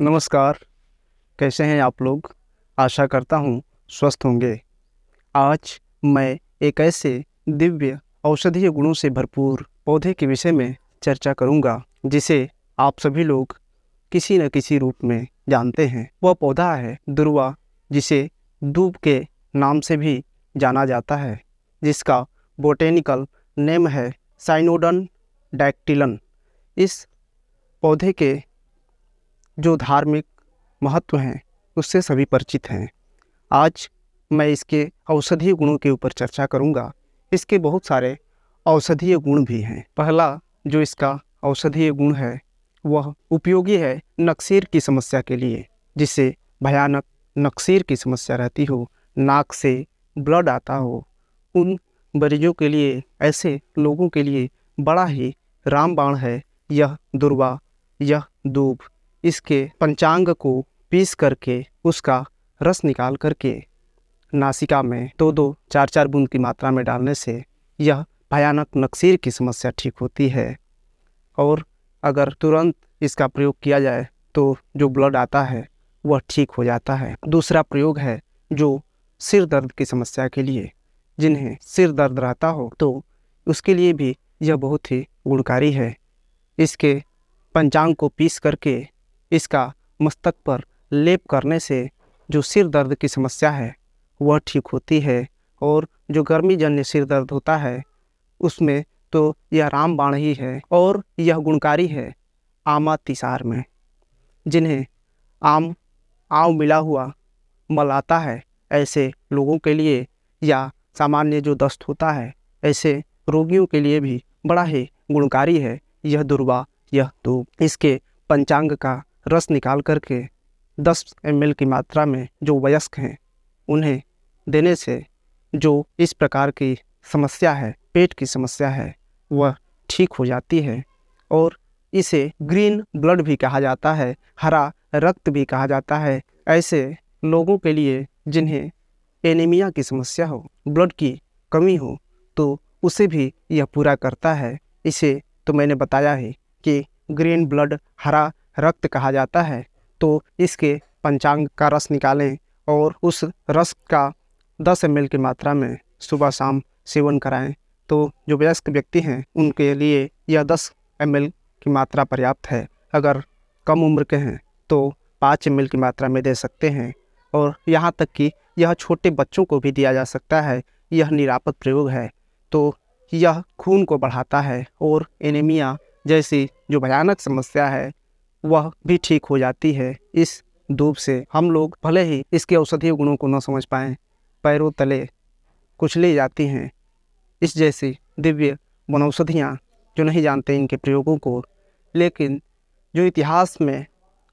नमस्कार कैसे हैं आप लोग आशा करता हूँ स्वस्थ होंगे आज मैं एक ऐसे दिव्य औषधीय गुणों से भरपूर पौधे के विषय में चर्चा करूँगा जिसे आप सभी लोग किसी न किसी रूप में जानते हैं वह पौधा है दुर्वा जिसे दूब के नाम से भी जाना जाता है जिसका बोटेनिकल नेम है साइनोडन डैक्टिलन इस पौधे के जो धार्मिक महत्व हैं उससे सभी परिचित हैं आज मैं इसके औषधीय गुणों के ऊपर चर्चा करूंगा। इसके बहुत सारे औषधीय गुण भी हैं पहला जो इसका औषधीय गुण है वह उपयोगी है नक्सीर की समस्या के लिए जिसे भयानक नक्सीर की समस्या रहती हो नाक से ब्लड आता हो उन मरीजों के लिए ऐसे लोगों के लिए बड़ा ही रामबाण है यह दुर्वा यह दूब इसके पंचांग को पीस करके उसका रस निकाल करके नासिका में दो दो चार चार बूंद की मात्रा में डालने से यह भयानक नक्सीर की समस्या ठीक होती है और अगर तुरंत इसका प्रयोग किया जाए तो जो ब्लड आता है वह ठीक हो जाता है दूसरा प्रयोग है जो सिर दर्द की समस्या के लिए जिन्हें सिर दर्द रहता हो तो उसके लिए भी यह बहुत ही गुणकारी है इसके पंचांग को पीस करके इसका मस्तक पर लेप करने से जो सिर दर्द की समस्या है वह ठीक होती है और जो गर्मी जन्य सिर दर्द होता है उसमें तो यह रामबाण ही है और यह गुणकारी है आमा तिसार में जिन्हें आम आव मिला हुआ मल आता है ऐसे लोगों के लिए या सामान्य जो दस्त होता है ऐसे रोगियों के लिए भी बड़ा ही गुणकारी है यह दुर्वा यह धूप इसके पंचांग का रस निकाल करके 10 एम की मात्रा में जो वयस्क हैं उन्हें देने से जो इस प्रकार की समस्या है पेट की समस्या है वह ठीक हो जाती है और इसे ग्रीन ब्लड भी कहा जाता है हरा रक्त भी कहा जाता है ऐसे लोगों के लिए जिन्हें एनीमिया की समस्या हो ब्लड की कमी हो तो उसे भी यह पूरा करता है इसे तो मैंने बताया है कि ग्रीन ब्लड हरा रक्त कहा जाता है तो इसके पंचांग का रस निकालें और उस रस का दस एम की मात्रा में सुबह शाम सेवन कराएं तो जो वयस्क व्यक्ति हैं उनके लिए यह दस एम की मात्रा पर्याप्त है अगर कम उम्र के हैं तो पाँच एम की मात्रा में दे सकते हैं और यहाँ तक कि यह छोटे बच्चों को भी दिया जा सकता है यह निरापद प्रयोग है तो यह खून को बढ़ाता है और एनीमिया जैसी जो भयानक समस्या है वह भी ठीक हो जाती है इस धूप से हम लोग भले ही इसके औषधीय गुणों को न समझ पाएँ पैरों तले कुचली जाती हैं इस जैसी दिव्य वनौषधियाँ जो नहीं जानते इनके प्रयोगों को लेकिन जो इतिहास में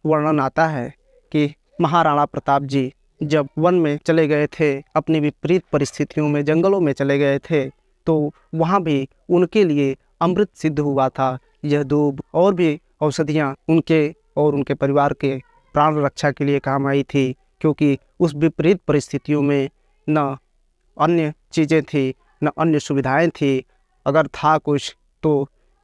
वर्णन आता है कि महाराणा प्रताप जी जब वन में चले गए थे अपनी विपरीत परिस्थितियों में जंगलों में चले गए थे तो वहाँ भी उनके लिए अमृत सिद्ध हुआ था यह धूप और भी औषधियाँ उनके और उनके परिवार के प्राण रक्षा के लिए काम आई थी क्योंकि उस विपरीत परिस्थितियों में न अन्य चीज़ें थी न अन्य सुविधाएं थी अगर था कुछ तो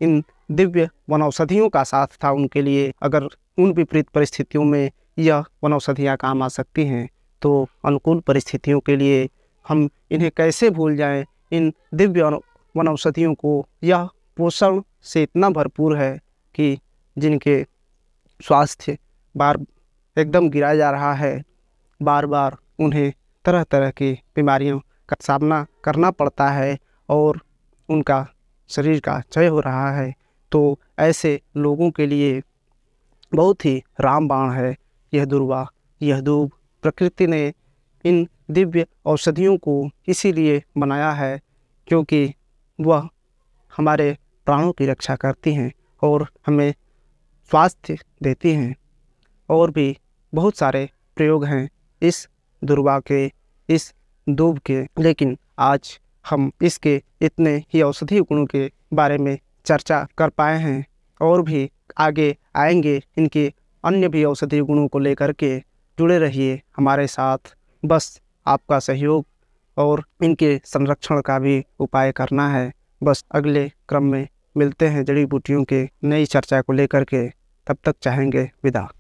इन दिव्य वनौषधियों का साथ था उनके लिए अगर उन विपरीत परिस्थितियों में यह वनौषधियाँ काम आ सकती हैं तो अनुकूल परिस्थितियों के लिए हम इन्हें कैसे भूल जाएं इन दिव्य वनौषधियों को यह पोषण से इतना भरपूर है कि जिनके स्वास्थ्य बार एकदम गिरा जा रहा है बार बार उन्हें तरह तरह की बीमारियों का सामना करना पड़ता है और उनका शरीर का क्षय हो रहा है तो ऐसे लोगों के लिए बहुत ही रामबाण है यह दुर्वा यह दूब प्रकृति ने इन दिव्य औषधियों को इसीलिए बनाया है क्योंकि वह हमारे प्राणों की रक्षा करती हैं और हमें स्वास्थ्य देती हैं और भी बहुत सारे प्रयोग हैं इस दुर्वा के इस दूब के लेकिन आज हम इसके इतने ही औषधि गुणों के बारे में चर्चा कर पाए हैं और भी आगे आएंगे इनके अन्य भी औषधि गुणों को लेकर के जुड़े रहिए हमारे साथ बस आपका सहयोग और इनके संरक्षण का भी उपाय करना है बस अगले क्रम में मिलते हैं जड़ी बूटियों के नई चर्चा को लेकर के तब तक चाहेंगे विदा